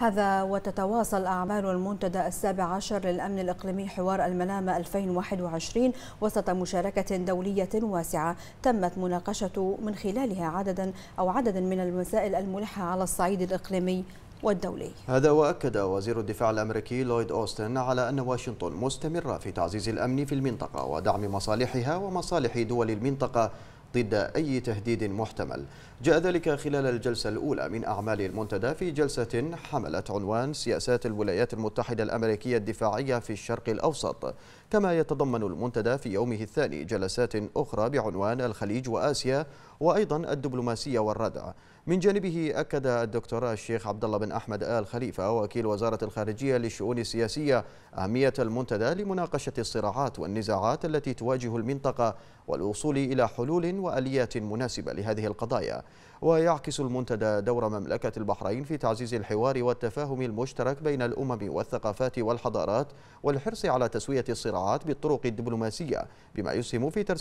هذا وتتواصل أعمال المنتدى السابع عشر للأمن الإقليمي حوار الملامة 2021 وسط مشاركة دولية واسعة تمت مناقشة من خلالها عددا أو عددا من المسائل الملحة على الصعيد الإقليمي والدولي هذا وأكد وزير الدفاع الأمريكي لويد أوستن على أن واشنطن مستمرة في تعزيز الأمن في المنطقة ودعم مصالحها ومصالح دول المنطقة ضد أي تهديد محتمل جاء ذلك خلال الجلسة الأولى من أعمال المنتدى في جلسة حملت عنوان سياسات الولايات المتحدة الأمريكية الدفاعية في الشرق الأوسط كما يتضمن المنتدى في يومه الثاني جلسات أخرى بعنوان الخليج وآسيا وأيضا الدبلوماسية والردع من جانبه أكد الدكتور الشيخ عبد الله بن أحمد آل خليفة وكيل وزارة الخارجية للشؤون السياسية أهمية المنتدى لمناقشة الصراعات والنزاعات التي تواجه المنطقة والوصول إلى حلول وأليات مناسبة لهذه القضايا ويعكس المنتدى دور مملكة البحرين في تعزيز الحوار والتفاهم المشترك بين الأمم والثقافات والحضارات والحرص على تسوية الصراعات بالطرق الدبلوماسية بما يسهم في ترسيل